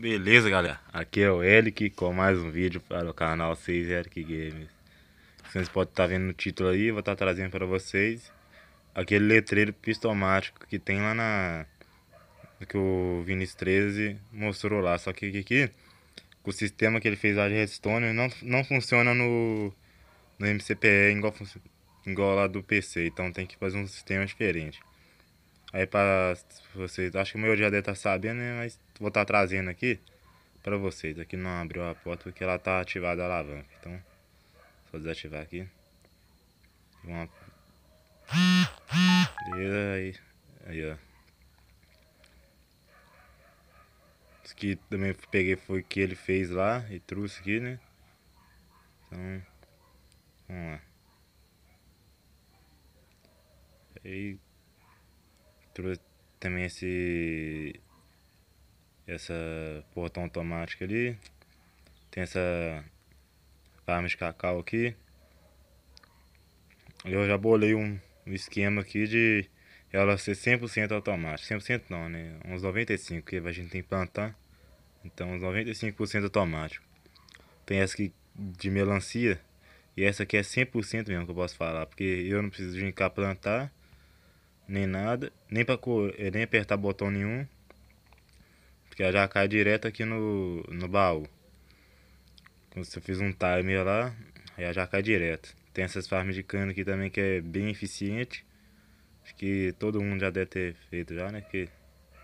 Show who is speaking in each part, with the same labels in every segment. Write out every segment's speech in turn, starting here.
Speaker 1: Beleza, galera. Aqui é o Eric com mais um vídeo para o canal 6 Eric Games. Vocês podem estar tá vendo no título aí, vou estar tá trazendo para vocês aquele letreiro pistomático que tem lá na que o Vinicius 13 mostrou lá, só que aqui o sistema que ele fez lá de redstone não não funciona no no MCPE igual igual lá do PC, então tem que fazer um sistema diferente. Aí para vocês, acho que a maioria já deve estar tá sabendo, né? Mas vou estar tá trazendo aqui para vocês. Aqui não abriu a porta porque ela tá ativada a alavanca. Então, só desativar aqui. Uma... Beleza, aí. Aí, ó. Isso que também peguei foi o que ele fez lá e trouxe aqui, né? Então, vamos lá. Eita trouxe também esse essa portão automática ali tem essa farm de cacau aqui eu já bolei um, um esquema aqui de ela ser 100% automática 100% não né uns 95 que a gente tem que plantar então uns 95% automático tem essa aqui de melancia e essa aqui é 100% mesmo que eu posso falar porque eu não preciso de cá plantar nem nada, nem para nem apertar botão nenhum, porque ela já cai direto aqui no, no baú. Quando você fez um timer lá, ela já cai direto. Tem essas farms de cano aqui também que é bem eficiente. Acho que todo mundo já deve ter feito já, né? Porque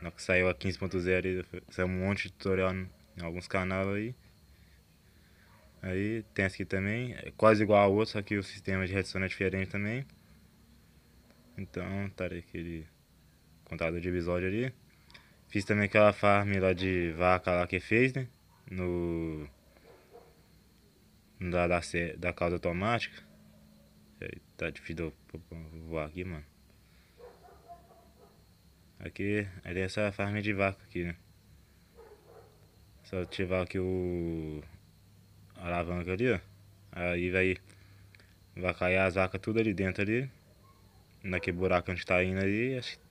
Speaker 1: na que saiu a 15.0 saiu um monte de tutorial em alguns canais aí. Aí tem essa aqui também, é quase igual a outra, só que o sistema de redução é diferente também. Então, tá ali aquele contado de episódio ali. Fiz também aquela farm lá de vaca lá que fez, né? No. Da, da, da causa automática. Tá difícil de eu voar aqui, mano. Aqui, ali é essa farm de vaca aqui, né? Só ativar aqui o. A alavanca ali, ó. Aí vai cair as vacas tudo ali dentro ali naquele buraco onde está indo ali, acho que...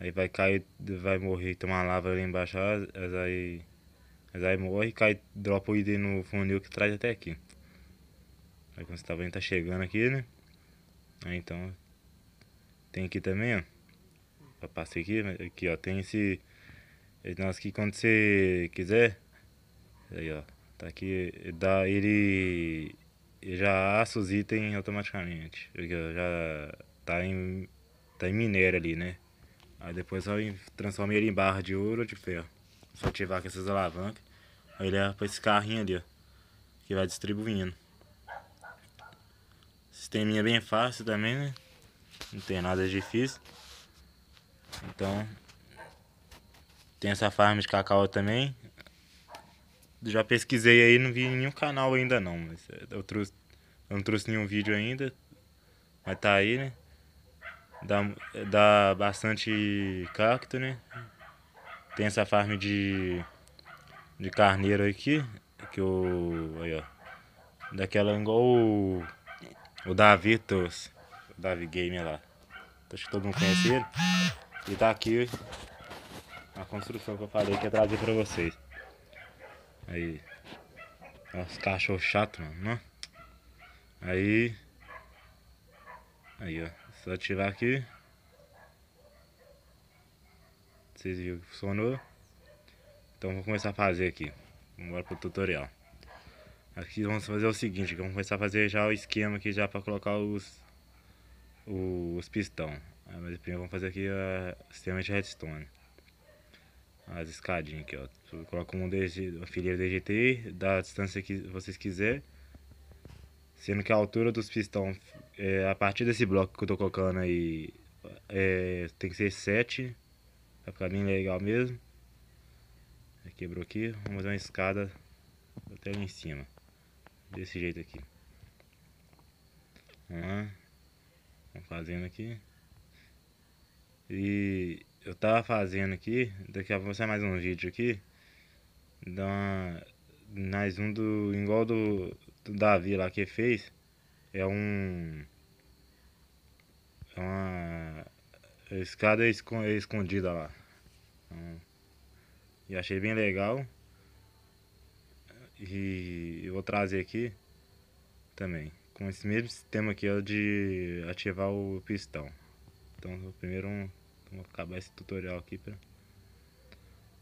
Speaker 1: Aí vai cair, vai morrer, tomar lava ali embaixo, as aí. As aí morre e cai, dropa o ID no funil que traz até aqui. Aí quando você tá vendo, tá chegando aqui, né? Aí então. Tem aqui também, ó. Eu passei aqui, aqui ó, tem esse. Nossa, que quando você quiser. Aí ó, tá aqui, dá ele já assa os itens automaticamente. Já tá em, tá em minério ali, né? Aí depois só transforma ele em barra de ouro ou de ferro. Só ativar com essas alavancas. Aí ele é pra esse carrinho ali, ó. Que vai distribuindo. Sisteminha bem fácil também, né? Não tem nada difícil. Então. Tem essa farm de cacau também já pesquisei aí, não vi nenhum canal ainda não. Mas é, eu, trouxe, eu não trouxe nenhum vídeo ainda. Mas tá aí, né? Dá, dá bastante cacto, né? Tem essa farm de, de carneiro aqui. Que o Aí, ó. Daquela igual o. O Davi trouxe. O Davi Gamer lá. Acho que todo mundo conhece ele. E tá aqui a construção que eu falei que ia trazer pra vocês. Aí. Os cachorros chato, mano. Né? Aí. Aí, ó. Só tirar aqui. Vocês viram que funcionou. Então vou começar a fazer aqui. Vamos embora pro tutorial. Aqui vamos fazer o seguinte, vamos começar a fazer já o esquema aqui já para colocar os os pistão. Ah, mas primeiro vamos fazer aqui o ah, sistema de redstone as escadinhas aqui, ó. Tu coloca um DG, uma fileira DGT da distância que vocês quiser. Sendo que a altura dos pistões, é, a partir desse bloco que eu tô colocando aí, é, tem que ser 7. Pra ficar bem legal mesmo. Quebrou aqui, vamos fazer uma escada até lá em cima. Desse jeito aqui. Vamos lá. Vamos fazendo aqui. E eu tava fazendo aqui, daqui a pouco vai sair mais um vídeo aqui, da, mais um do, igual do, do Davi lá que fez, é um, é uma escada escondida lá, então, e achei bem legal, e eu vou trazer aqui também, com esse mesmo sistema aqui, ó, de ativar o pistão, então primeiro um Vou acabar esse tutorial aqui pra...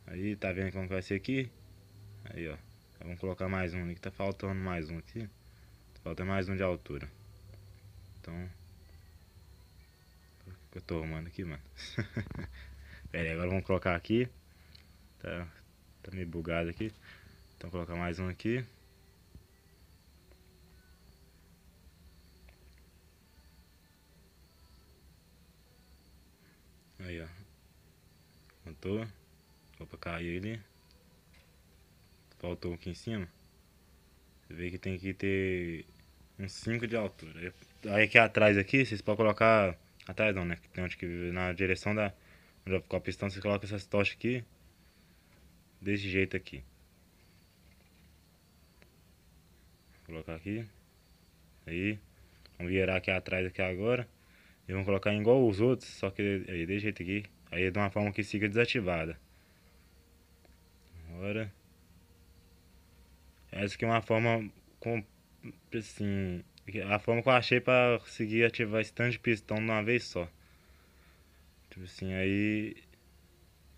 Speaker 1: Aí, tá vendo como vai ser aqui? Aí, ó. Então, vamos colocar mais um que Tá faltando mais um aqui. Falta mais um de altura. Então... que eu tô arrumando aqui, mano? Pera aí, agora vamos colocar aqui. Tá, tá meio bugado aqui. Então, colocar mais um aqui. Voltou. Opa, caiu ele. Faltou aqui em cima. Você vê que tem que ter uns 5 de altura. Aí aqui atrás aqui, vocês podem colocar. Atrás não, né? Tem onde que na direção da. Onde ficou a pistão, você coloca essas tochas aqui. Desse jeito aqui. Vou colocar aqui. Aí. Vamos virar aqui atrás aqui agora. E vamos colocar igual os outros, só que aí desse jeito aqui. Aí é de uma forma que fica desativada. Agora. Essa aqui é uma forma com, assim, a forma que eu achei para conseguir ativar esse tanto de pistão de uma vez só. Tipo assim, aí.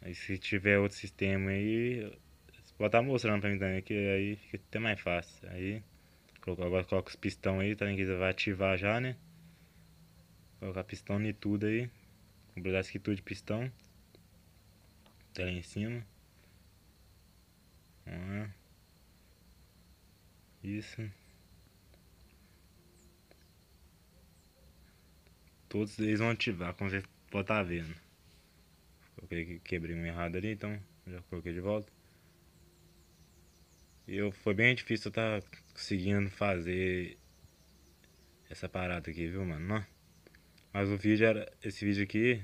Speaker 1: Aí se tiver outro sistema aí. Você pode estar tá mostrando pra mim também, que aí fica até mais fácil. Aí. Agora coloca os pistão aí, também que vai ativar já, né? Colocar pistão e tudo aí. Completar a escritura de pistão. Tá lá em cima. Isso. Todos eles vão ativar, como você pode estar vendo. Coloquei quebrei um errado ali, então já coloquei de volta. E eu, foi bem difícil eu estar tá conseguindo fazer essa parada aqui, viu, mano? Não. Mas o vídeo era. Esse vídeo aqui.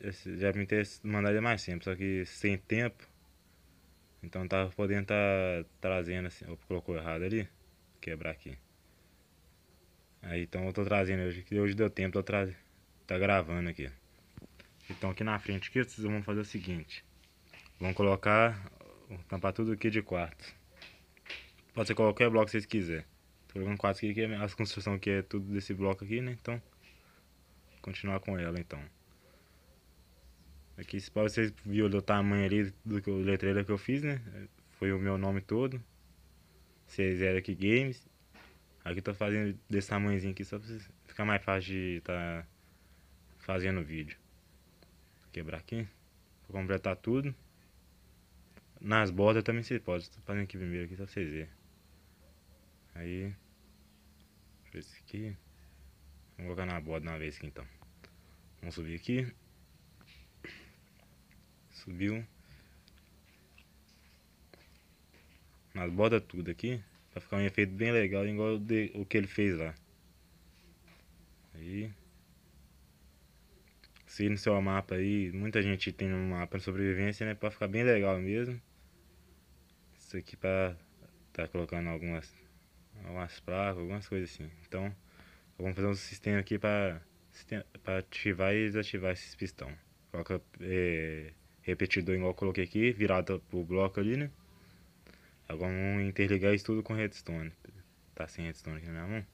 Speaker 1: Esse, já me ter mandado mais tempo, só que sem tempo. Então tava podendo tá trazendo assim. Ou colocou errado ali. Quebrar aqui. Aí então eu tô trazendo hoje. Que hoje deu tempo, tô trazendo. Tá gravando aqui. Então aqui na frente aqui, vocês vão fazer o seguinte. Vão colocar. Tampar tudo aqui de quarto. Pode ser qualquer bloco que vocês quiserem. Tô jogando 4 aqui, que é as construções aqui é tudo desse bloco aqui, né? Então continuar com ela então. Aqui, é se vocês viram do tamanho ali do que o letreiro que eu fiz, né? Foi o meu nome todo. Cesera aqui Games. Aqui tô fazendo desse tamanhozinho aqui só pra ficar mais fácil de tá fazendo o vídeo. Vou quebrar aqui. Vou completar tudo. Nas bordas também vocês podem. Tô fazendo aqui primeiro aqui só pra vocês verem. Aí. Deixa eu ver esse aqui. Vamos colocar na borda na vez aqui então. Vamos subir aqui. Subiu. Nas bordas tudo aqui. Pra ficar um efeito bem legal, igual o que ele fez lá. Aí. Se no seu mapa aí, muita gente tem um mapa de sobrevivência, né? Pra ficar bem legal mesmo. Isso aqui pra tá colocando algumas, algumas placas, algumas coisas assim. Então, Vamos fazer um sistema aqui para ativar e desativar esses pistão. Coloca é, repetidor igual eu coloquei aqui, virado pro bloco ali, né? Agora vamos interligar isso tudo com redstone. Tá sem redstone aqui na minha mão.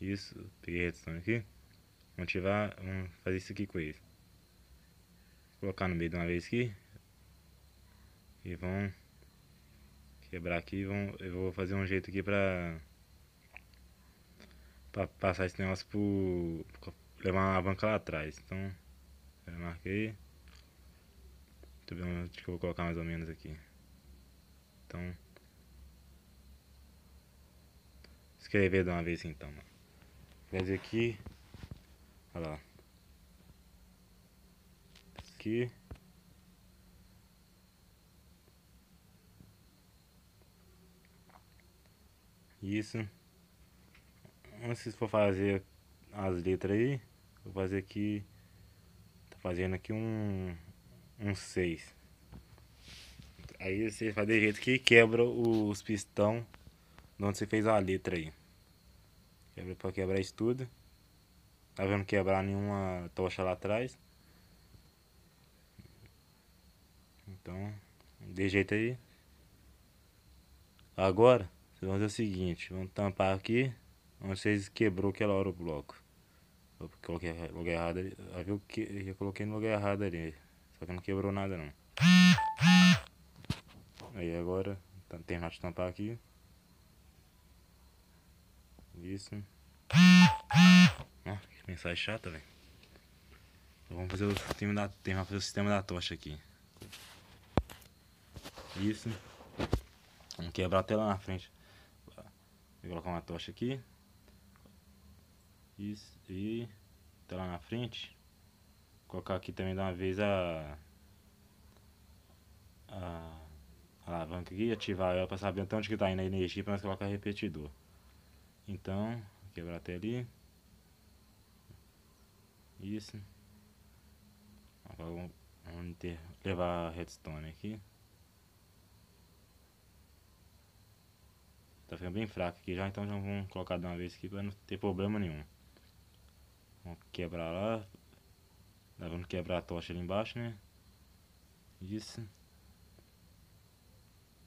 Speaker 1: Isso, peguei redstone aqui. Vamos ativar, vamos fazer isso aqui com ele. Vou colocar no meio de uma vez aqui. E vão quebrar aqui, vão, eu vou fazer um jeito aqui para pra passar esse negócio pro. levar uma banca lá atrás. Então, eu marquei. Deixa eu ver onde que eu vou colocar mais ou menos aqui. Então. Escrever de uma vez então, mano. aqui. Olha lá. Aqui. Isso antes é de for fazer as letras aí, vou fazer aqui. Tá fazendo aqui um. Um 6. Aí você faz de jeito que quebra os pistão de onde você fez a letra aí. Quebra pra quebrar isso tudo. Tá vendo quebrar nenhuma tocha lá atrás. Então, de jeito aí. Agora, vocês vão fazer o seguinte, vamos tampar aqui vocês quebrou aquela hora o bloco. Eu coloquei no lugar errado ali. Aí eu, que, eu coloquei no lugar errado ali. Só que não quebrou nada não. Aí agora, tá, tem de tampar aqui. Isso. Ah, que mensagem chata, velho. Então vamos fazer o sistema da, terminar fazer o sistema da tocha aqui. Isso. Vamos quebrar até lá na frente. Vou colocar uma tocha aqui. Isso, e tá lá na frente. Vou colocar aqui também de uma vez a, a, a alavanca aqui, ativar ela para saber até onde que tá indo a energia para nós colocar repetidor. Então, quebrar até ali. Isso. Agora vamos, vamos ter, levar a redstone aqui. Tá ficando bem fraco aqui já, então já vamos colocar de uma vez aqui para não ter problema nenhum quebrar lá. Nós vamos quebrar a tocha ali embaixo, né? Isso.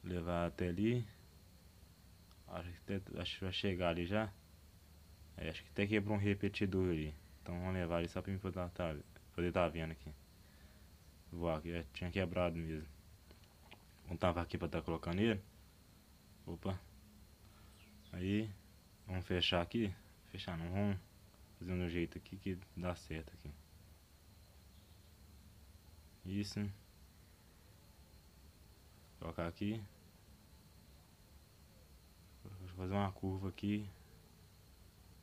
Speaker 1: Levar até ali. Acho que, até, acho que vai chegar ali já. Aí, acho que até quebrou um repetidor ali. Então vamos levar ali só pra mim poder tá, poder tá vendo aqui. Voar aqui, já tinha quebrado mesmo. não tampar aqui pra estar tá colocando ele. Opa. Aí, vamos fechar aqui. Fechar não, vamos fazendo um jeito aqui que dá certo aqui. Isso. Colocar aqui. Vou fazer uma curva aqui.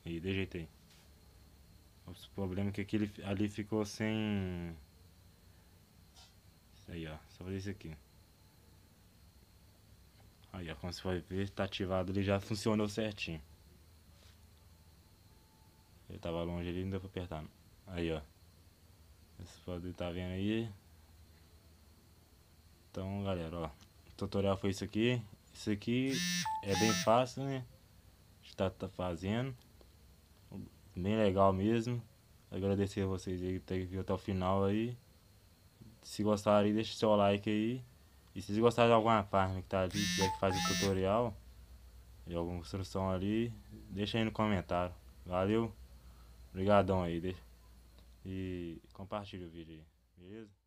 Speaker 1: E dejeitei. O problema é que aquele ali ficou sem... Isso aí, ó. Só fazer isso aqui. Aí, ó. Como você vai ver, tá ativado. Ele já funcionou certinho. Ele tava longe ali, não deu pra apertar. Não. Aí, ó. Vocês podem estar tá vendo aí. Então, galera, ó. O tutorial foi isso aqui. Isso aqui é bem fácil, né? A gente tá, tá fazendo. Bem legal mesmo. Agradecer a vocês aí que terem vindo até o final aí. Se gostarem, deixa seu like aí. E se vocês gostarem de alguma parte que tá ali, que faz o tutorial, de alguma construção ali, deixa aí no comentário. Valeu! Obrigadão aí. E compartilha o vídeo aí, beleza?